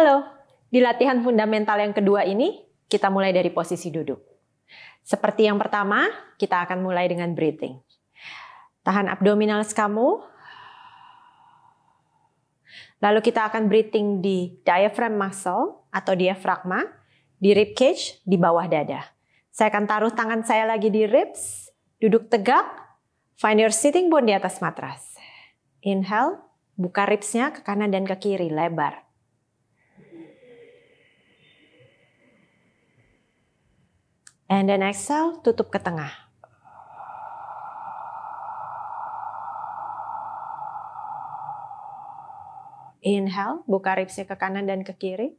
Halo, di latihan fundamental yang kedua ini, kita mulai dari posisi duduk. Seperti yang pertama, kita akan mulai dengan breathing. Tahan abdominals kamu. Lalu kita akan breathing di diaphragm muscle atau diafragma, di rib cage, di bawah dada. Saya akan taruh tangan saya lagi di ribs, duduk tegak, find your sitting bone di atas matras. Inhale, buka ribsnya ke kanan dan ke kiri, lebar. And then exhale, tutup ke tengah. Inhale, buka ribsnya ke kanan dan ke kiri.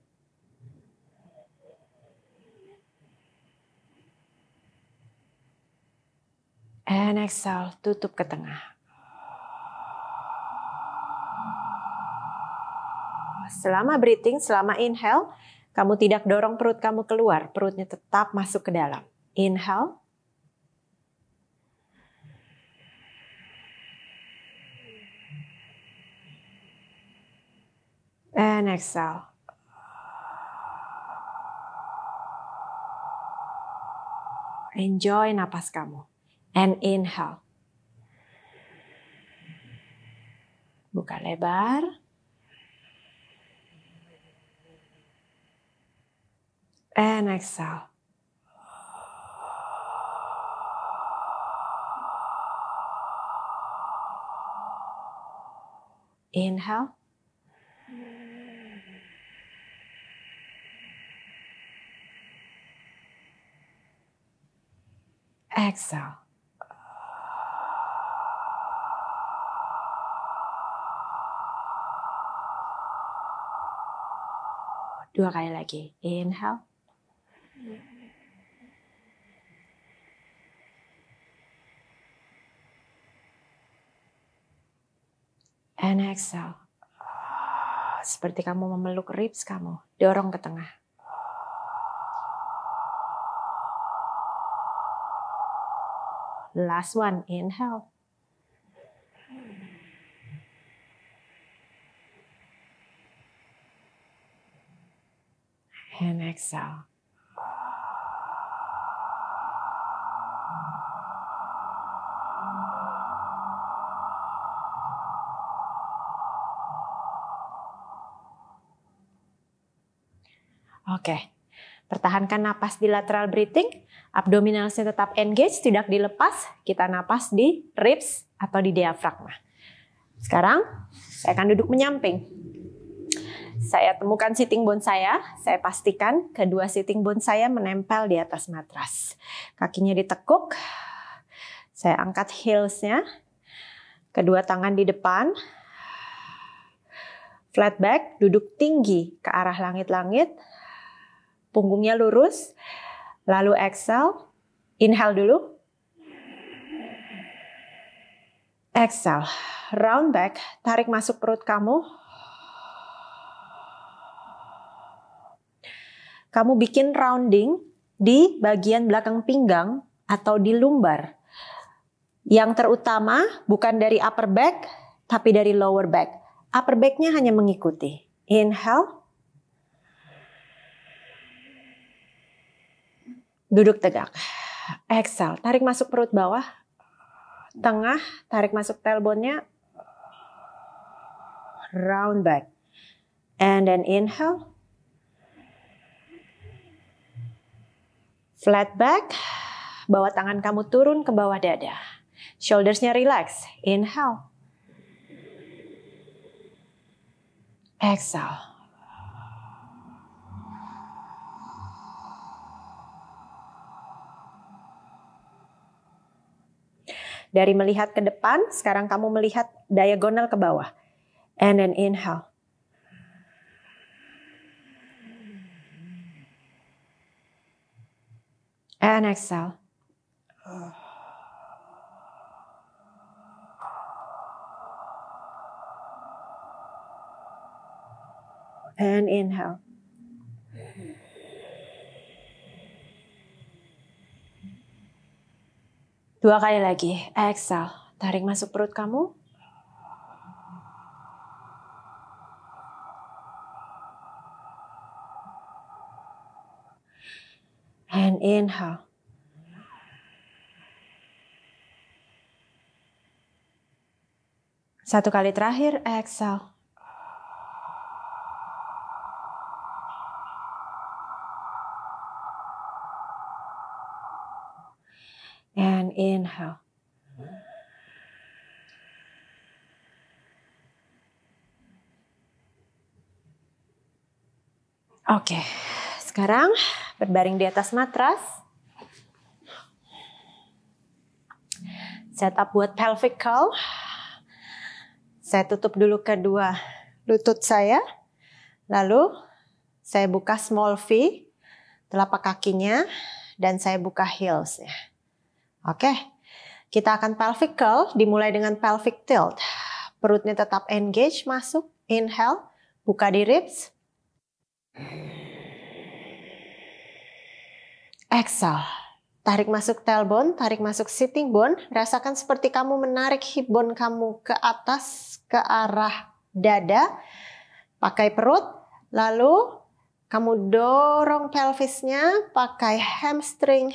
And exhale, tutup ke tengah. Selama breathing, selama inhale, kamu tidak dorong perut kamu keluar, perutnya tetap masuk ke dalam. Inhale. And exhale. Enjoy napas kamu. And inhale. Buka lebar. and exhale. Inhale. Exhale. Dua kali lagi. Inhale. and exhale. Seperti kamu memeluk ribs kamu, dorong ke tengah. Last one, inhale. And exhale. Oke. Pertahankan napas di lateral breathing, abdominalnya tetap engage, tidak dilepas. Kita napas di ribs atau di diafragma. Sekarang saya akan duduk menyamping. Saya temukan sitting bone saya, saya pastikan kedua sitting bone saya menempel di atas matras. Kakinya ditekuk, saya angkat heelsnya, kedua tangan di depan, flat back, duduk tinggi ke arah langit-langit, punggungnya lurus, lalu exhale, inhale dulu. Exhale, round back, tarik masuk perut kamu. Kamu bikin rounding di bagian belakang pinggang atau di lumbar. Yang terutama bukan dari upper back, tapi dari lower back. Upper backnya hanya mengikuti. Inhale, Duduk tegak. Exhale, tarik masuk perut bawah. Tengah, tarik masuk tailbone-nya. Round back. And then inhale. Flat back. Bawa tangan kamu turun ke bawah dada. Shoulders-nya relax. Inhale. Exhale. Dari melihat ke depan, sekarang kamu melihat diagonal ke bawah. And then inhale. And exhale. And inhale. Dua kali lagi. Exhale. Tarik masuk perut kamu. And inhale. Satu kali terakhir, exhale. and inhale. Oke, sekarang berbaring di atas matras. Set up buat pelvic curl. Saya tutup dulu kedua lutut saya. Lalu saya buka small V, telapak kakinya, dan saya buka heelsnya. Oke, kita akan pelvic curl dimulai dengan pelvic tilt. Perutnya tetap engage, masuk, inhale, buka di ribs. Exhale, tarik masuk tailbone, tarik masuk sitting bone. Rasakan seperti kamu menarik hip bone kamu ke atas, ke arah dada. Pakai perut, lalu kamu dorong pelvisnya pakai hamstring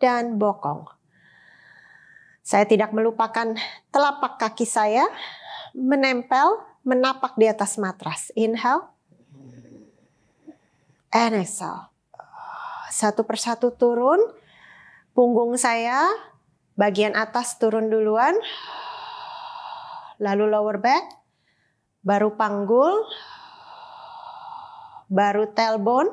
dan bokong. Saya tidak melupakan telapak kaki saya menempel, menapak di atas matras. Inhale. And exhale. Satu persatu turun. Punggung saya bagian atas turun duluan. Lalu lower back. Baru panggul. Baru tailbone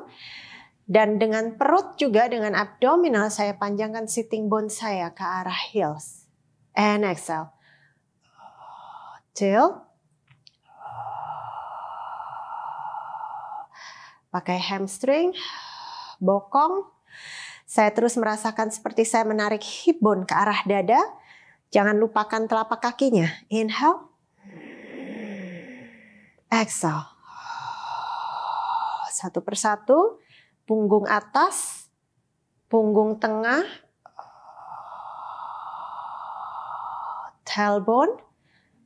dan dengan perut juga dengan abdominal saya panjangkan sitting bone saya ke arah heels and exhale till pakai hamstring bokong saya terus merasakan seperti saya menarik hip bone ke arah dada jangan lupakan telapak kakinya inhale exhale satu persatu punggung atas punggung tengah tail bone,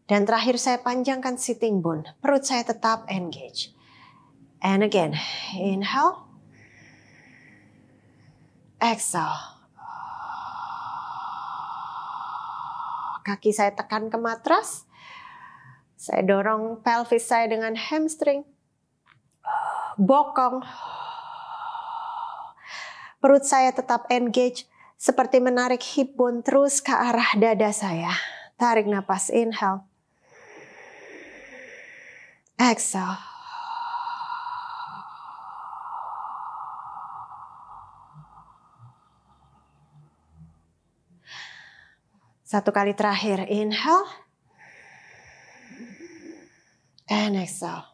dan terakhir saya panjangkan sitting bone. Perut saya tetap engage. And again, inhale. Exhale. Kaki saya tekan ke matras. Saya dorong pelvis saya dengan hamstring. Bokong. Perut saya tetap engage seperti menarik hip bone terus ke arah dada saya. Tarik nafas, inhale. Exhale. Satu kali terakhir, inhale. And exhale.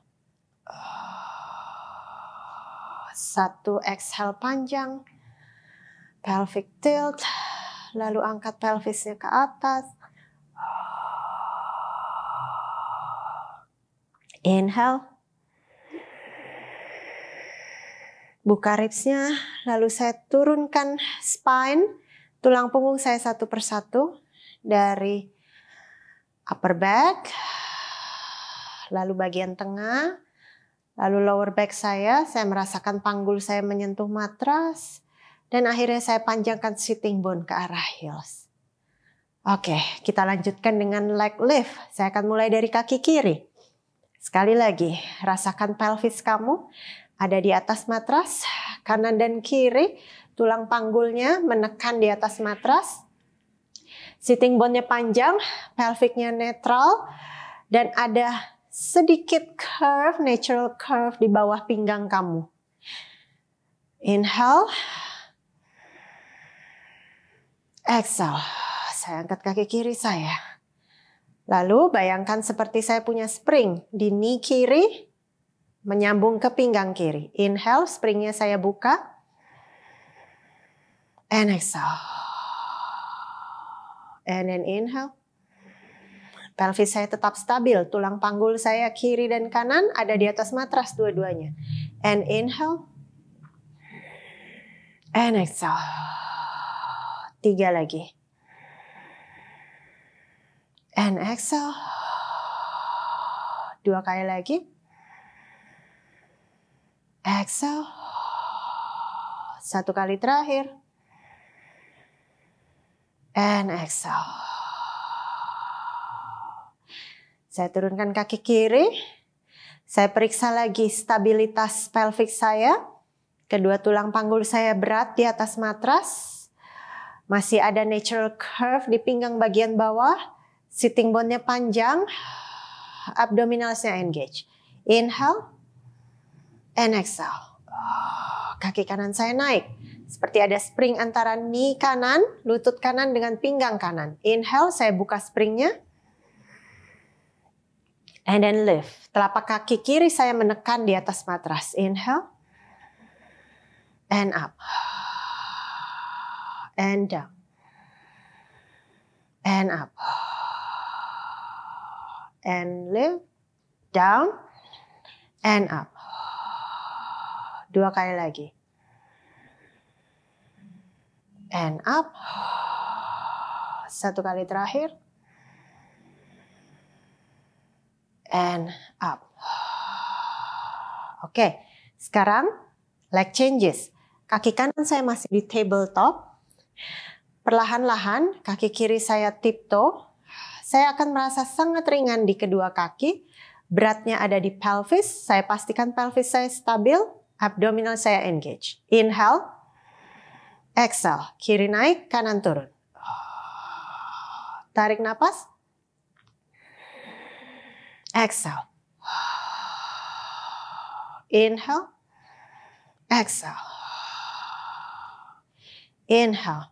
Satu exhale panjang. Pelvic tilt. Lalu angkat pelvisnya ke atas. Inhale. Buka ribsnya, lalu saya turunkan spine, tulang punggung saya satu persatu dari upper back, lalu bagian tengah, lalu lower back saya, saya merasakan panggul saya menyentuh matras, dan akhirnya saya panjangkan sitting bone ke arah heels. Oke, kita lanjutkan dengan leg lift. Saya akan mulai dari kaki kiri. Sekali lagi, rasakan pelvis kamu ada di atas matras, kanan dan kiri, tulang panggulnya menekan di atas matras. Sitting bone-nya panjang, pelviknya netral, dan ada sedikit curve, natural curve di bawah pinggang kamu. Inhale. Exhale. Saya angkat kaki kiri saya. Lalu bayangkan seperti saya punya spring di knee kiri, menyambung ke pinggang kiri. Inhale, springnya saya buka. And exhale. And then inhale. Pelvis saya tetap stabil, tulang panggul saya kiri dan kanan ada di atas matras dua-duanya. And inhale. And exhale. Tiga lagi and exhale. Dua kali lagi. Exhale. Satu kali terakhir. And exhale. Saya turunkan kaki kiri. Saya periksa lagi stabilitas pelvic saya. Kedua tulang panggul saya berat di atas matras. Masih ada natural curve di pinggang bagian bawah Sitting bone-nya panjang, abdominalsnya engage. Inhale and exhale. Oh, kaki kanan saya naik. Seperti ada spring antara knee kanan, lutut kanan dengan pinggang kanan. Inhale, saya buka springnya. And then lift. Telapak kaki kiri saya menekan di atas matras. Inhale. And up. And down. And up and lift, down and up. Dua kali lagi. And up. Satu kali terakhir. And up. Oke, okay. sekarang leg changes. Kaki kanan saya masih di tabletop. Perlahan-lahan kaki kiri saya tiptoe saya akan merasa sangat ringan di kedua kaki, beratnya ada di pelvis, saya pastikan pelvis saya stabil, abdominal saya engage. Inhale, exhale, kiri naik, kanan turun. Tarik napas, exhale. Inhale, exhale. Inhale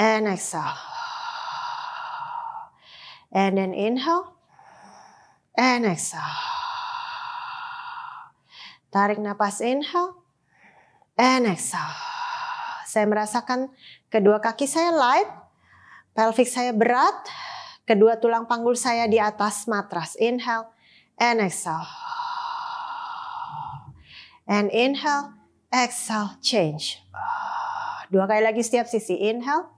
and exhale. And then inhale. And exhale. Tarik nafas, inhale. And exhale. Saya merasakan kedua kaki saya light. Pelvic saya berat. Kedua tulang panggul saya di atas matras. Inhale. And exhale. And inhale. Exhale. Change. Dua kali lagi setiap sisi. Inhale.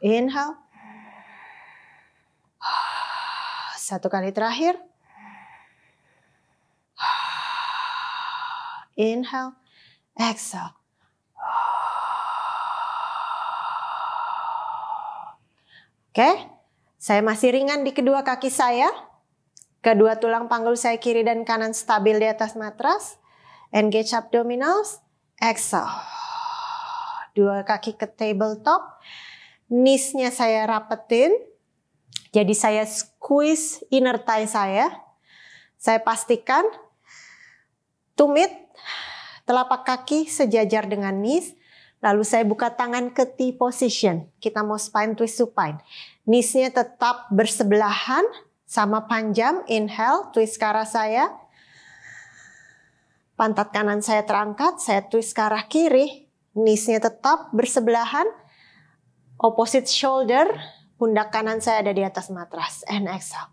Inhale. Satu kali terakhir. Inhale. Exhale. Oke, saya masih ringan di kedua kaki saya. Kedua tulang panggul saya kiri dan kanan stabil di atas matras. Engage abdominals. Exhale. Dua kaki ke tabletop. Nisnya saya rapetin. Jadi saya squeeze inner thigh saya. Saya pastikan tumit telapak kaki sejajar dengan nis, Lalu saya buka tangan ke T position. Kita mau spine twist supine. nisnya tetap bersebelahan sama panjang. Inhale, twist ke arah saya. Pantat kanan saya terangkat, saya twist ke arah kiri. nisnya tetap bersebelahan. Opposite shoulder, pundak kanan saya ada di atas matras. And exhale.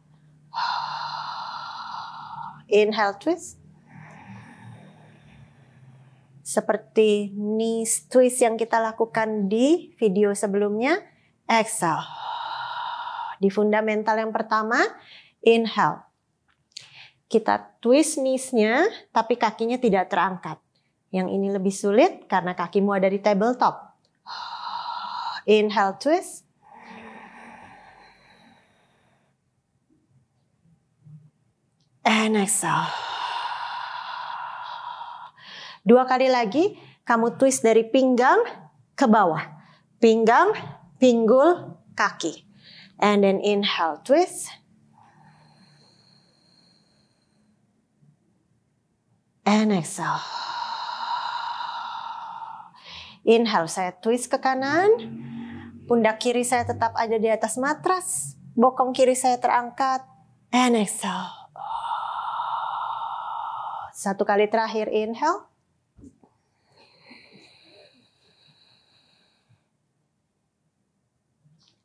Inhale twist. Seperti knees twist yang kita lakukan di video sebelumnya. Exhale. Di fundamental yang pertama, inhale. Kita twist knees-nya, tapi kakinya tidak terangkat. Yang ini lebih sulit karena kakimu ada di tabletop. Inhale, twist. And exhale. Dua kali lagi, kamu twist dari pinggang ke bawah. Pinggang, pinggul, kaki. And then inhale, twist. And exhale. Inhale, saya twist ke kanan. Iya. pundak kiri saya tetap ada di atas matras, bokong kiri saya terangkat, and exhale. Oh. Satu kali terakhir inhale.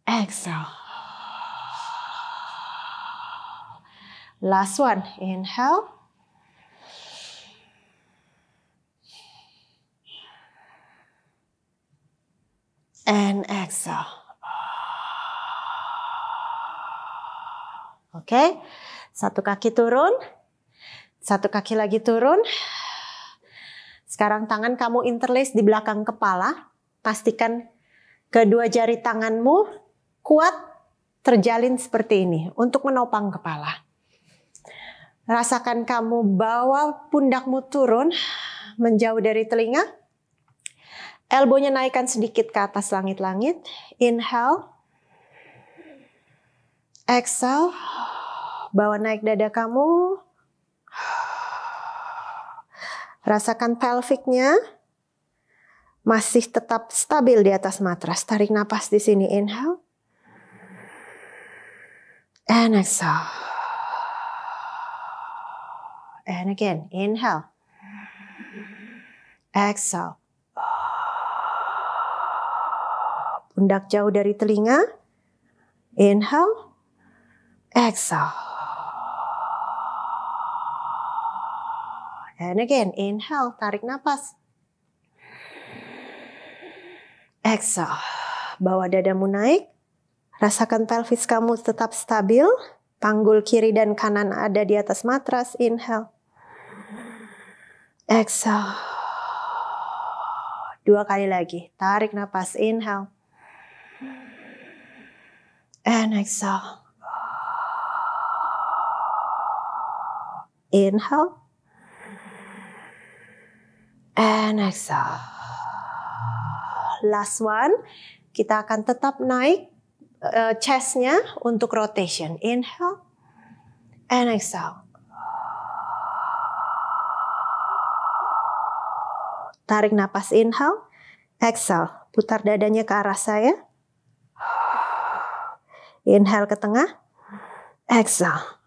Exhale. Last one, inhale. and exhale. Oke, okay. satu kaki turun, satu kaki lagi turun. Sekarang tangan kamu interlace di belakang kepala. Pastikan kedua jari tanganmu kuat terjalin seperti ini untuk menopang kepala. Rasakan kamu bawa pundakmu turun menjauh dari telinga Elbownya naikkan sedikit ke atas langit-langit. Inhale. Exhale. Bawa naik dada kamu. Rasakan pelviknya. Masih tetap stabil di atas matras. Tarik nafas di sini. Inhale. And exhale. And again. Inhale. Exhale. pundak jauh dari telinga. Inhale, exhale. And again, inhale, tarik nafas. Exhale, bawa dadamu naik. Rasakan pelvis kamu tetap stabil. Panggul kiri dan kanan ada di atas matras. Inhale. Exhale. Dua kali lagi. Tarik nafas. Inhale and exhale. Inhale and exhale. Last one, kita akan tetap naik uh, chestnya untuk rotation. Inhale and exhale. Tarik nafas inhale, exhale. Putar dadanya ke arah saya. Inhale ke tengah. Exhale.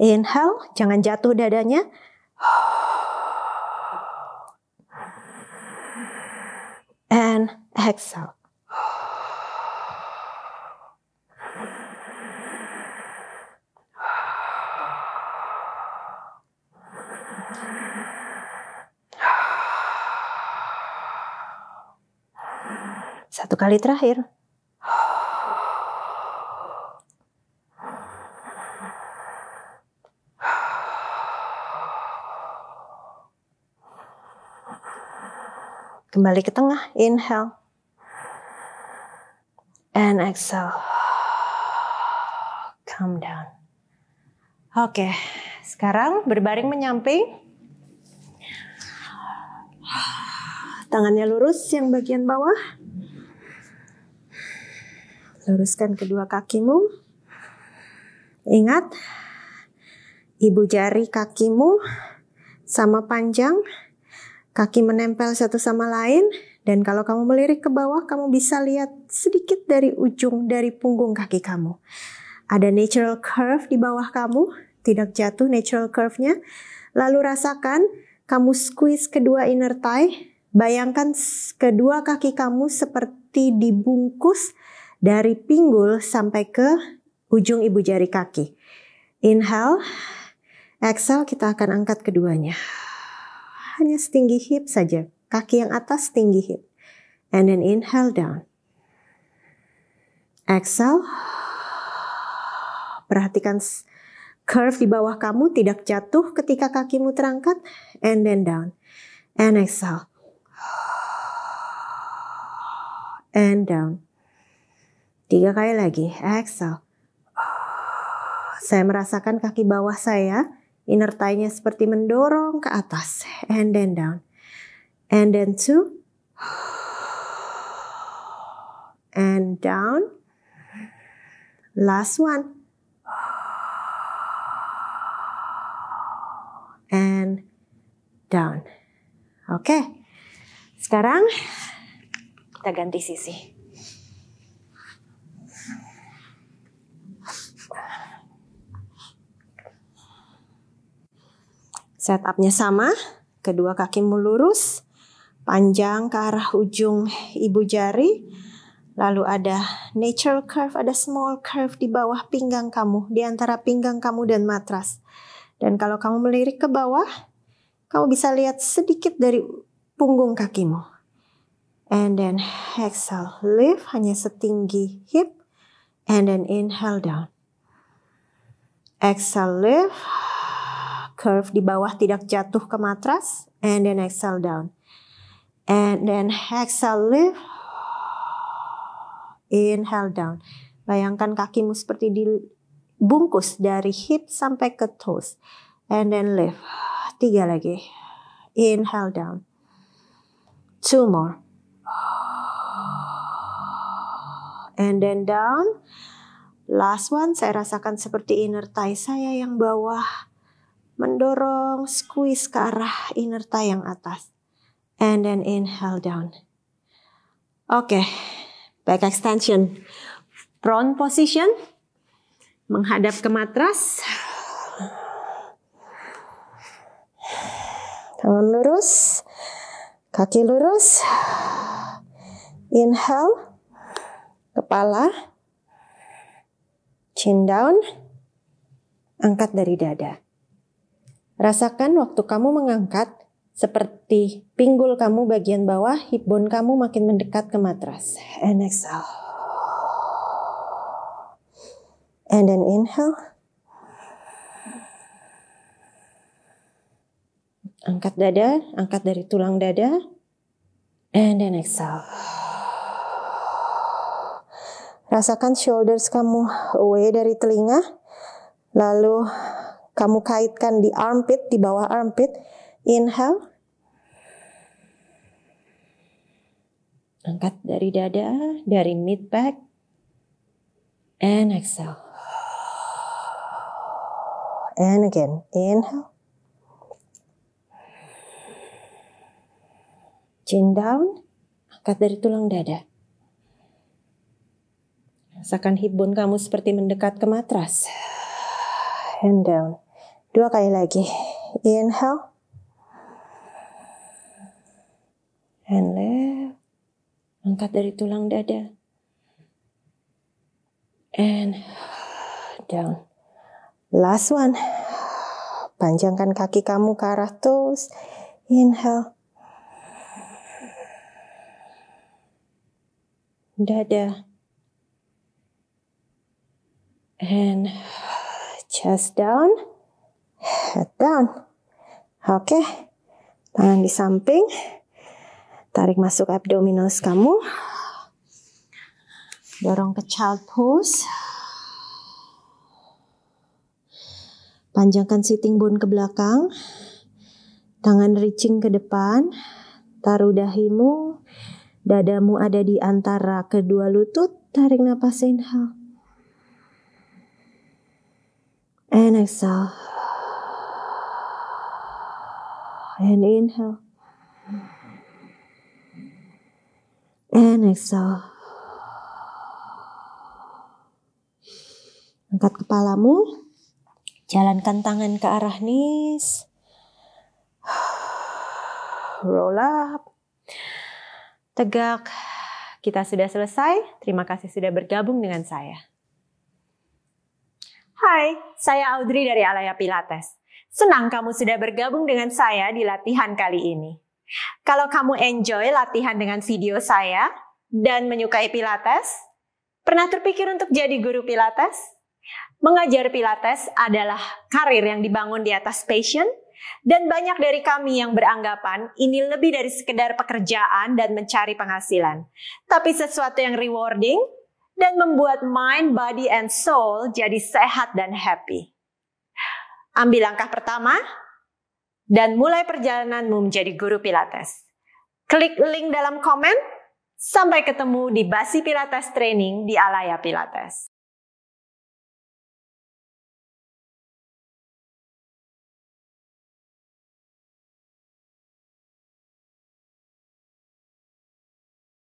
Inhale, jangan jatuh dadanya. And exhale. Satu kali terakhir. Kembali ke tengah, inhale. And exhale. Calm down. Oke, sekarang berbaring menyamping. Tangannya lurus yang bagian bawah. Luruskan kedua kakimu. Ingat, ibu jari kakimu sama panjang, kaki menempel satu sama lain. Dan kalau kamu melirik ke bawah, kamu bisa lihat sedikit dari ujung dari punggung kaki kamu. Ada natural curve di bawah kamu, tidak jatuh natural curve-nya. Lalu rasakan kamu squeeze kedua inner thigh, bayangkan kedua kaki kamu seperti dibungkus dari pinggul sampai ke ujung ibu jari kaki. Inhale, exhale kita akan angkat keduanya. Hanya setinggi hip saja, kaki yang atas setinggi hip. And then inhale down. Exhale. Perhatikan curve di bawah kamu tidak jatuh ketika kakimu terangkat. And then down. And exhale. And down. Tiga kali lagi, exhale. Ah, saya merasakan kaki bawah saya, inner thigh-nya seperti mendorong ke atas. And then down. And then two. And down. Last one. And down. Oke. Okay. Sekarang kita ganti sisi. Setupnya sama, kedua kaki melurus, panjang ke arah ujung ibu jari, lalu ada natural curve, ada small curve di bawah pinggang kamu, di antara pinggang kamu dan matras. Dan kalau kamu melirik ke bawah, kamu bisa lihat sedikit dari punggung kakimu. And then exhale, lift hanya setinggi hip, and then inhale down. Exhale, lift curve di bawah tidak jatuh ke matras and then exhale down and then exhale lift inhale down bayangkan kakimu seperti dibungkus dari hip sampai ke toes and then lift tiga lagi inhale down two more and then down last one saya rasakan seperti inner thigh saya yang bawah mendorong squeeze ke arah inner thigh yang atas. And then inhale down. Oke, okay. back extension. Prone position. Menghadap ke matras. Tangan lurus. Kaki lurus. Inhale. Kepala. Chin down. Angkat dari dada. Rasakan waktu kamu mengangkat, seperti pinggul kamu bagian bawah, hip bone kamu makin mendekat ke matras. And exhale. And then inhale. Angkat dada, angkat dari tulang dada. And then exhale. Rasakan shoulders kamu away dari telinga. Lalu kamu kaitkan di armpit, di bawah armpit. Inhale. Angkat dari dada, dari mid back. And exhale. And again, inhale. Chin down, angkat dari tulang dada. Rasakan hip bone kamu seperti mendekat ke matras. Hand down. Dua kali lagi. Inhale. And left. Angkat dari tulang dada. And down. Last one. Panjangkan kaki kamu ke arah toes. Inhale. Dada. And chest down, head down. Oke, tangan di samping, tarik masuk abdominals kamu, dorong ke child pose. Panjangkan sitting bone ke belakang. Tangan reaching ke depan. Taruh dahimu. Dadamu ada di antara kedua lutut. Tarik napas inhale. And exhale. And inhale. And exhale. Angkat kepalamu. Jalankan tangan ke arah knees. Roll up. Tegak. Kita sudah selesai. Terima kasih sudah bergabung dengan saya. Hai, saya Audrey dari Alaya Pilates. Senang kamu sudah bergabung dengan saya di latihan kali ini. Kalau kamu enjoy latihan dengan video saya dan menyukai Pilates, pernah terpikir untuk jadi guru Pilates? Mengajar Pilates adalah karir yang dibangun di atas passion, dan banyak dari kami yang beranggapan ini lebih dari sekedar pekerjaan dan mencari penghasilan, tapi sesuatu yang rewarding dan membuat mind, body, and soul jadi sehat dan happy. Ambil langkah pertama dan mulai perjalananmu menjadi guru Pilates. Klik link dalam komen. Sampai ketemu di Basi Pilates Training di Alaya Pilates.